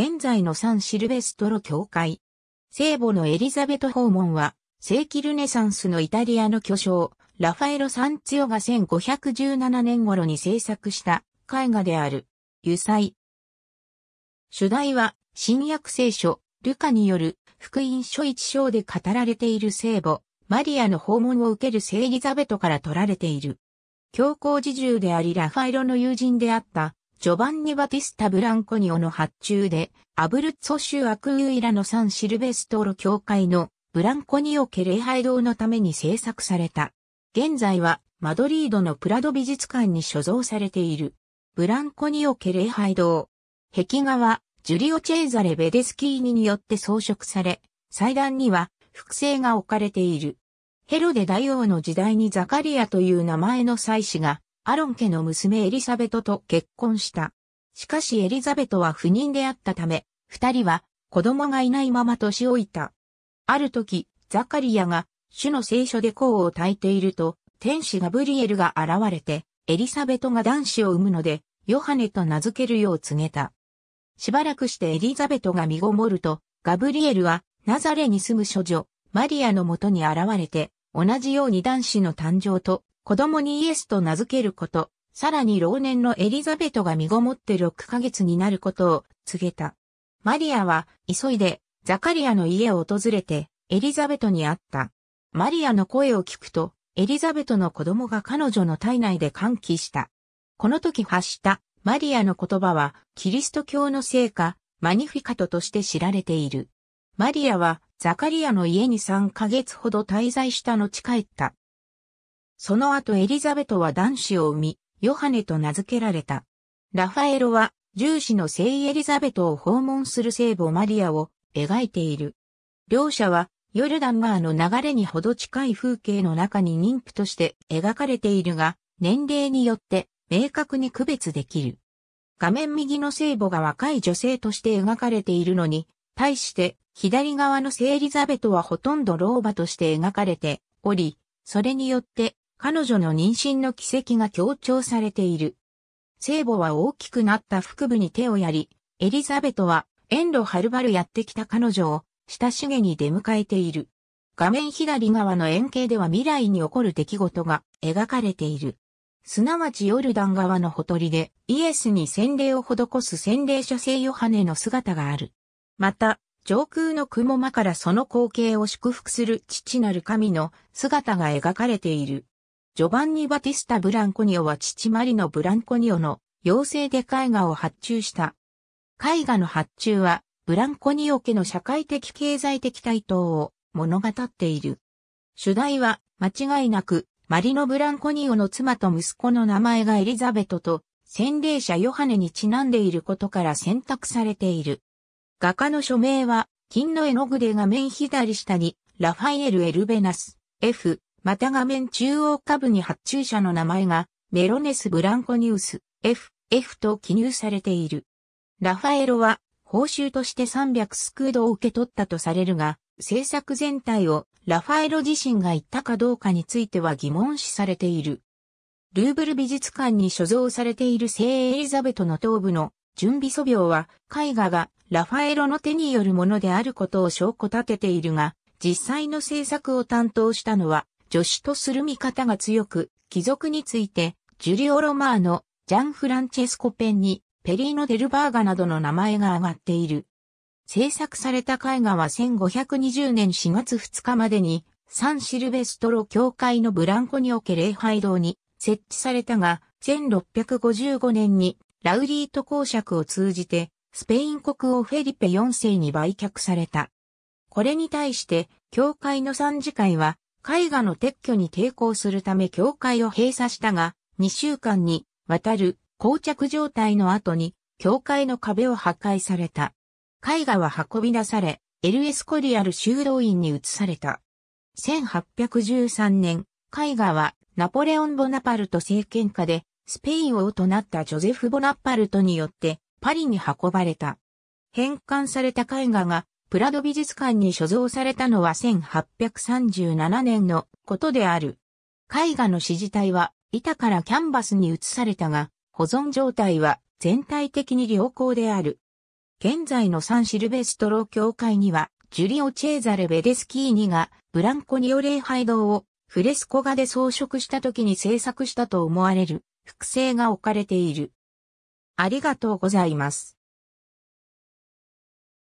現在のサンシルベストロ教会。聖母のエリザベト訪問は、世紀ルネサンスのイタリアの巨匠、ラファエロ・サンツィオが1517年頃に制作した絵画である、油彩。主題は、新約聖書、ルカによる、福音書一章で語られている聖母、マリアの訪問を受ける聖エリザベトから取られている。教皇侍従でありラファエロの友人であったジョバンニ・バティスタ・ブランコニオの発注で、アブルッツォ州アクウイラのサン・シルベストロ教会のブランコニオ家礼拝堂のために制作された。現在はマドリードのプラド美術館に所蔵されている。ブランコニオ家礼拝堂。壁画はジュリオ・チェーザレ・ベデスキーニによって装飾され、祭壇には複製が置かれている。ヘロデ大王の時代にザカリアという名前の祭司がアロン家の娘エリザベトと結婚した。しかしエリザベトは不妊であったため、二人は子供がいないまま年老いた。ある時、ザカリアが主の聖書で功を焚いていると、天使ガブリエルが現れて、エリザベトが男子を産むので、ヨハネと名付けるよう告げた。しばらくしてエリザベトが身ごもると、ガブリエルはナザレに住む処女、マリアのもとに現れて、同じように男子の誕生と子供にイエスと名付けること、さらに老年のエリザベトが身ごもって6ヶ月になることを告げた。マリアは急いでザカリアの家を訪れてエリザベトに会った。マリアの声を聞くとエリザベトの子供が彼女の体内で歓喜した。この時発したマリアの言葉はキリスト教の聖歌マニフィカトとして知られている。マリアはザカリアの家に3ヶ月ほど滞在した後帰った。その後エリザベトは男子を産み、ヨハネと名付けられた。ラファエロは、従子の聖エリザベトを訪問する聖母マリアを描いている。両者は、ヨルダン川の流れにほど近い風景の中に妊婦として描かれているが、年齢によって明確に区別できる。画面右の聖母が若い女性として描かれているのに、対して左側の聖エリザベトはほとんど老婆として描かれており、それによって彼女の妊娠の奇跡が強調されている。聖母は大きくなった腹部に手をやり、エリザベトは遠路はるばるやってきた彼女を親しげに出迎えている。画面左側の円形では未来に起こる出来事が描かれている。すなわちヨルダン側のほとりでイエスに洗礼を施す洗礼者聖ヨハネの姿がある。また、上空の雲間からその光景を祝福する父なる神の姿が描かれている。ジョバンニ・バティスタ・ブランコニオは父マリノ・ブランコニオの妖精で絵画を発注した。絵画の発注は、ブランコニオ家の社会的経済的対等を物語っている。主題は、間違いなく、マリノ・ブランコニオの妻と息子の名前がエリザベトと、洗礼者ヨハネにちなんでいることから選択されている。画家の署名は、金の絵の具で画面左下に、ラファエル・エルベナス、F、また画面中央下部に発注者の名前がメロネス・ブランコニュース F、F と記入されている。ラファエロは報酬として300スクードを受け取ったとされるが、制作全体をラファエロ自身が言ったかどうかについては疑問視されている。ルーブル美術館に所蔵されている聖エリザベトの頭部の準備素描は絵画がラファエロの手によるものであることを証拠立てているが、実際の制作を担当したのは助手とする見方が強く、貴族について、ジュリオ・ロマーノ、ジャン・フランチェスコ・ペンに、ペリーノ・デルバーガなどの名前が挙がっている。制作された絵画は1520年4月2日までに、サンシルベストロ教会のブランコにおけ礼拝堂に設置されたが、1655年にラウリート公爵を通じて、スペイン国王フェリペ4世に売却された。これに対して、教会の参事会は、絵画の撤去に抵抗するため教会を閉鎖したが、2週間にわたる膠着状態の後に、教会の壁を破壊された。絵画は運び出され、エルエスコリアル修道院に移された。1813年、絵画はナポレオン・ボナパルト政権下で、スペイン王となったジョゼフ・ボナパルトによって、パリに運ばれた。返還された絵画が、プラド美術館に所蔵されたのは1837年のことである。絵画の指示体は板からキャンバスに移されたが、保存状態は全体的に良好である。現在のサンシルベストロー教会には、ジュリオ・チェーザル・ベデスキーニがブランコニオ礼拝堂をフレスコ画で装飾した時に制作したと思われる複製が置かれている。ありがとうございます。